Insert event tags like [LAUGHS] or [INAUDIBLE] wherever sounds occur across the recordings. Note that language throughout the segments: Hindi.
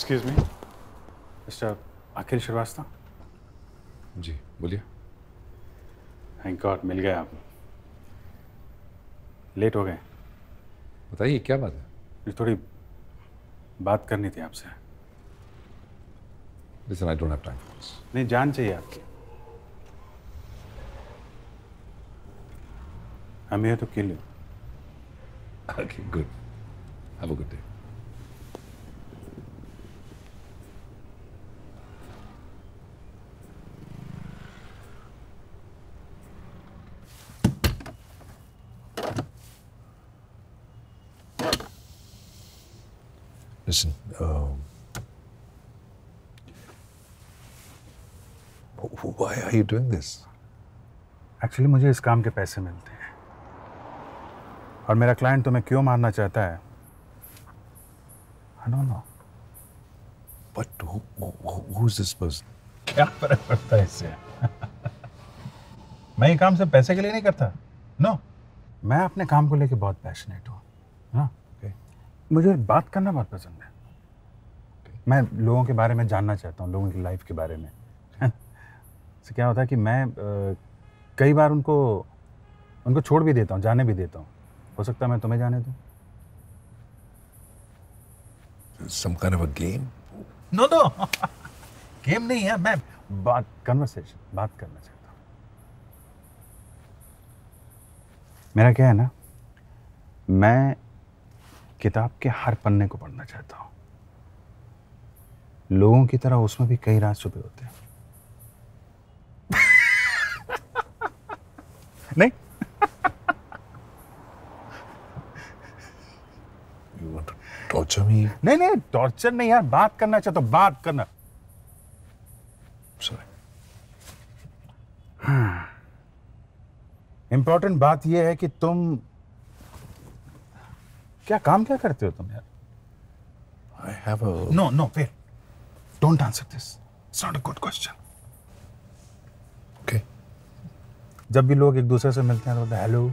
Excuse me mister Akhil Shrivastava ji बोलिए थैंक गॉड मिल गए आप लेट हो गए बताइए क्या बात है ये थोड़ी बात करनी थी आपसे Listen, I don't have time for this. नहीं जान चाहिए आपकी I'm here to kill you. Okay, good. Have a good day. Listen, um, why are you doing this? Actually, मुझे इस काम के पैसे मिलते हैं और मेरा क्लाइंट तुम्हें क्यों मारना चाहता है I I don't know who, who, who's this person? क्या फर्क पड़ता है इससे मैं ये काम सिर्फ पैसे के लिए नहीं करता नो no. मैं अपने काम को लेके बहुत पैशनेट हूँ ना हाँ। मुझे बात करना बहुत पसंद है मैं लोगों के बारे में जानना चाहता हूँ लोगों की लाइफ के बारे में से [LAUGHS] तो क्या होता है कि मैं कई बार उनको उनको छोड़ भी देता हूँ जाने भी देता हूँ हो सकता है मैं तुम्हें जाने दूँ some kind of a game? No game [LAUGHS] नहीं है मैं बात कन्वर्सेशन बात करना चाहता हूँ मेरा क्या है ना मैं किताब के हर पन्ने को पढ़ना चाहता हूं लोगों की तरह उसमें भी कई राज छुपे होते हैं नहीं टॉर्चर में नहीं नहीं टॉर्चर नहीं यार बात करना चाहता हूँ बात करना सॉरी इंपॉर्टेंट हाँ। बात यह है कि तुम क्या काम क्या करते हो तुम यार I have no no wait don't answer this it's not a good question okay जब भी लोग एक दूसरे से मिलते हैं तो हेलो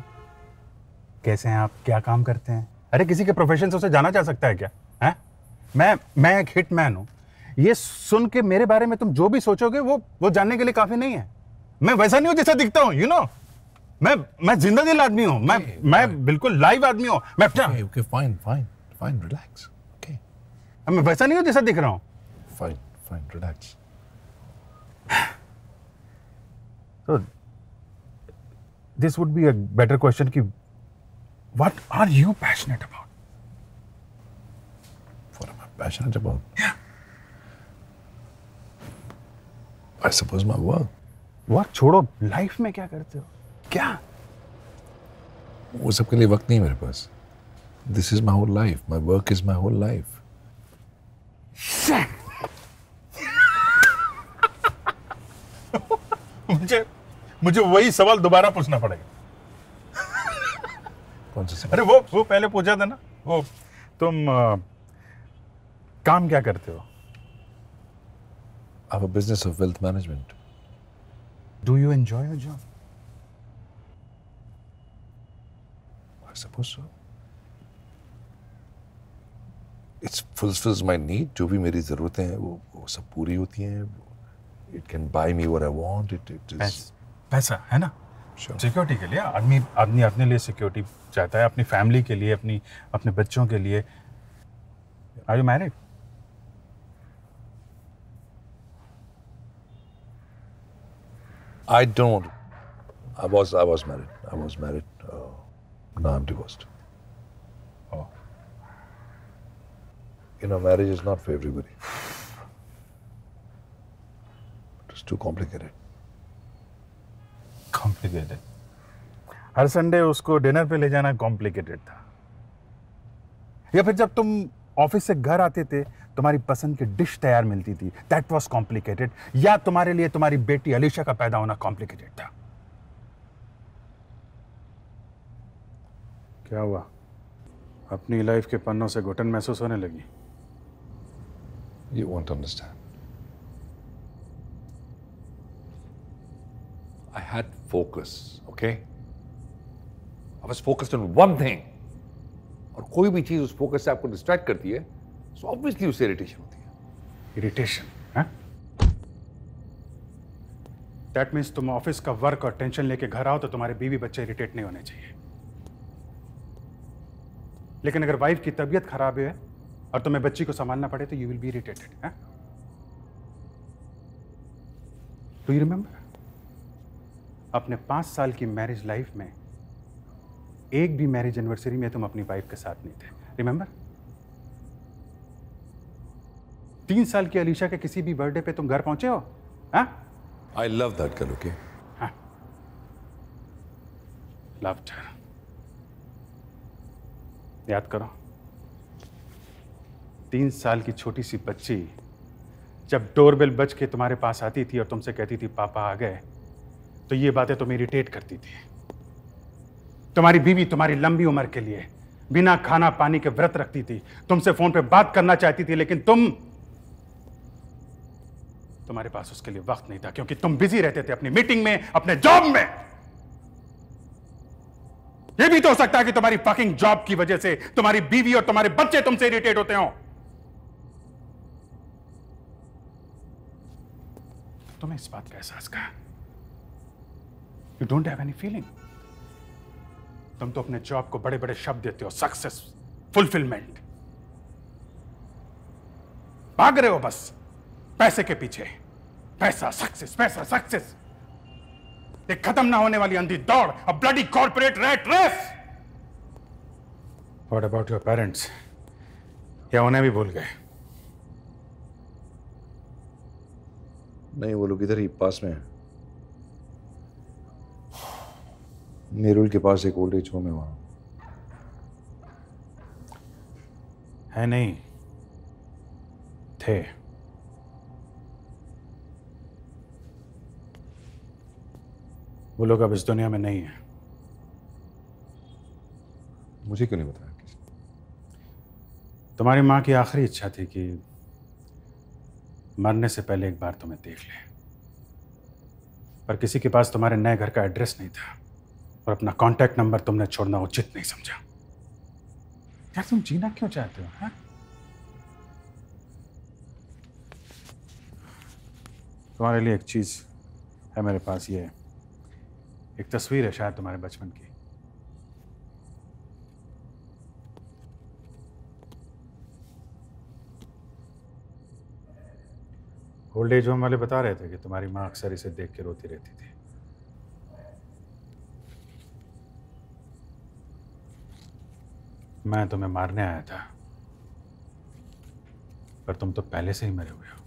कैसे हैं आप क्या काम करते हैं अरे किसी के प्रोफेशन से उसे जाना जा सकता है क्या है मैं मैं एक हिट मैन हूं ये सुन के मेरे बारे में तुम जो भी सोचोगे वो वो जानने के लिए काफ़ी नहीं है मैं वैसा नहीं हूं जैसा दिखता हूं यू नो मैं मैं जिंदा दिल आदमी हूँ मैं मैं बिल्कुल लाइव आदमी हूँ मैं अपना okay fine fine fine relax okay मैं वैसा नहीं हूँ जैसा दिख रहा हूँ फाइन फाइन रिलैक्स तो this would be a better question कि what are you passionate about for am passionate about I suppose my work work छोड़ो लाइफ में क्या करते हो क्या वो सबके लिए वक्त नहीं मेरे पास this is my whole life my work is my whole life मुझे मुझे वही सवाल दोबारा पूछना पड़ेगा कौन सा अरे वो वो पहले पूछा था ना वो तुम आ, काम क्या करते हो आप business of wealth management do you enjoy your job I suppose so. It fulfills my need. जो भी मेरी ज़रूरतें हैं वो, वो सब पूरी होती हैं It can buy me what I want. It it is. पैसा पैसा है ना Sure. Security के लिए आदमी आदमी अपने लिए security चाहता है अपनी family के लिए अपनी अपने बच्चों के लिए Are you married? I don't. I was I was married. I was married. Uh, Now I'm divorced. Oh. You know, marriage is not for everybody. It's too complicated. Complicated. हर संडे उसको डिनर पे ले जाना कॉम्प्लिकेटेड था या फिर जब तुम ऑफिस से घर आते थे तुम्हारी पसंद की डिश तैयार मिलती थी दैट वॉज कॉम्प्लिकेटेड या तुम्हारे लिए तुम्हारी बेटी अलीशा का पैदा होना कॉम्प्लिकेटेड था क्या हुआ अपनी लाइफ के पन्नों से घुटन महसूस होने लगी you won't understand I had focus okay I was focused on one thing और कोई भी चीज उस फोकस से आपको डिस्ट्रैक्ट करती है सो ऑब्वियसली उससे इरिटेशन होती है इरिटेशन दैट मीन्स तुम ऑफिस का वर्क और टेंशन लेके घर आओ तो तुम्हारे बीवी बच्चे इरिटेट नहीं होने चाहिए लेकिन अगर वाइफ की तबीयत खराब है और तुम्हें बच्ची को संभालना पड़े तो यू विल बी इरिटेटेड है डू यू रिमेंबर अपने पांच साल की मैरिज लाइफ में एक भी मैरिज एनिवर्सरी में तुम अपनी वाइफ के साथ नहीं थे रिमेंबर तीन साल की अलीशा के किसी भी बर्थडे पे तुम घर पहुंचे हो आई लव दैट कल ओके लव याद करो तीन साल की छोटी सी बच्ची जब डोरबेल बज के तुम्हारे पास आती थी और तुमसे कहती थी पापा आ गए तो ये बातें तुम्हें तो इरिटेट करती थी तुम्हारी बीवी तुम्हारी लंबी उम्र के लिए बिना खाना पानी के व्रत रखती थी तुमसे फोन पे बात करना चाहती थी लेकिन तुम तुम्हारे पास उसके लिए वक्त नहीं था क्योंकि तुम बिजी रहते थे अपनी मीटिंग में अपने जॉब में ये भी तो हो सकता है कि तुम्हारी फकिंग जॉब की वजह से तुम्हारी बीवी और तुम्हारे बच्चे तुमसे इरिटेट होते हो तुम्हें इस बात का एहसास कहा you don't have any feeling तुम तो अपने जॉब को बड़े बड़े शब्द देते हो सक्सेस फुलफिलमेंट भाग रहे हो बस पैसे के पीछे पैसा सक्सेस पैसा सक्सेस एक खत्म ना होने वाली अंधी दौड़ a bloody corporate rat race what about your parents या उन्हें भी भूल गए नहीं वो लोग इधर ही पास में नेरुल के पास एक ओल्ड एज होम है वहां है नहीं थे वो लोग अब इस दुनिया में नहीं है मुझे क्यों नहीं बताया तुम्हारी माँ की आखिरी इच्छा थी कि मरने से पहले एक बार तुम्हें देख ले पर किसी के पास तुम्हारे नए घर का एड्रेस नहीं था और अपना कांटेक्ट नंबर तुमने छोड़ना उचित नहीं समझा यार तुम जीना क्यों चाहते हो हाँ? तुम्हारे लिए एक चीज़ है मेरे पास ये एक तस्वीर है शायद तुम्हारे बचपन की ओल्ड एज होम वाले बता रहे थे कि तुम्हारी माँ अक्सर इसे देख के रोती रहती थी मैं तुम्हें मारने आया था पर तुम तो पहले से ही मरे हुए हो